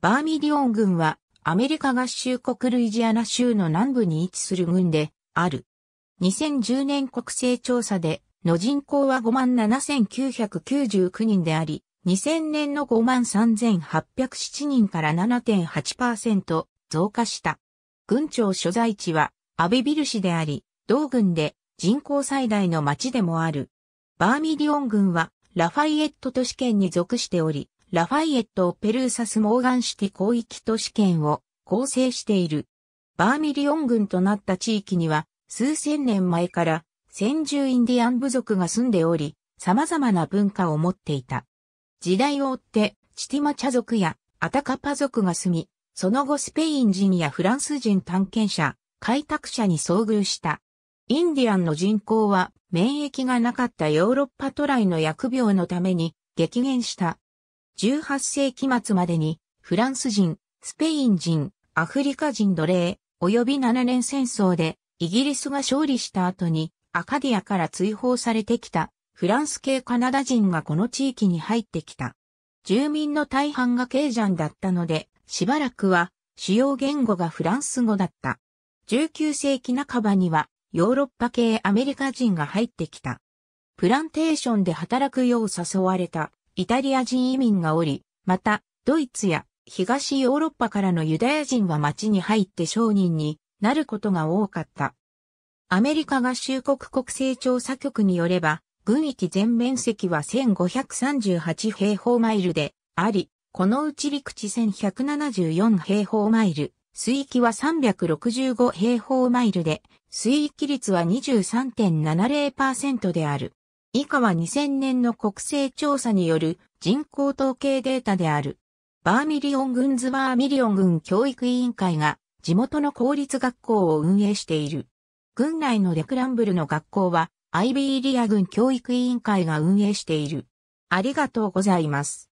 バーミディオン軍はアメリカ合衆国ルイジアナ州の南部に位置する軍である。2010年国勢調査での人口は57,999人であり、2000年の53,807人から7.8%増加した。軍庁所在地はアビビル市であり、同軍で人口最大の町でもある。バーミディオン軍はラファイエット都市圏に属しており、ラファイエット・ペルーサス・モーガンシティ広域都市圏を構成している。バーミリオン軍となった地域には、数千年前から先住インディアン部族が住んでおり、様々な文化を持っていた。時代を追って、チティマチャ族やアタカパ族が住み、その後スペイン人やフランス人探検者、開拓者に遭遇した。インディアンの人口は免疫がなかったヨーロッパトライの疫病のために激減した。18世紀末までに、フランス人、スペイン人、アフリカ人奴隷、及び7年戦争で、イギリスが勝利した後に、アカディアから追放されてきた、フランス系カナダ人がこの地域に入ってきた。住民の大半がケイジャンだったので、しばらくは主要言語がフランス語だった。19世紀半ばにはヨーロッパ系アメリカ人が入ってきた。プランテーションで働くよう誘われたイタリア人移民がおり、また、ドイツや東ヨーロッパからのユダヤ人は町に入って商人になることが多かった。アメリカ合衆国国勢調査局によれば、軍域全面積は1538平方マイルであり、このうち陸地1174平方マイル、水域は365平方マイルで、水域率は23.70%である。以下は2000年の国勢調査による人口統計データである。バーミリオン軍ズバーミリオン軍教育委員会が地元の公立学校を運営している。軍内のレクランブルの学校はアイビーリア軍教育委員会が運営している。ありがとうございます。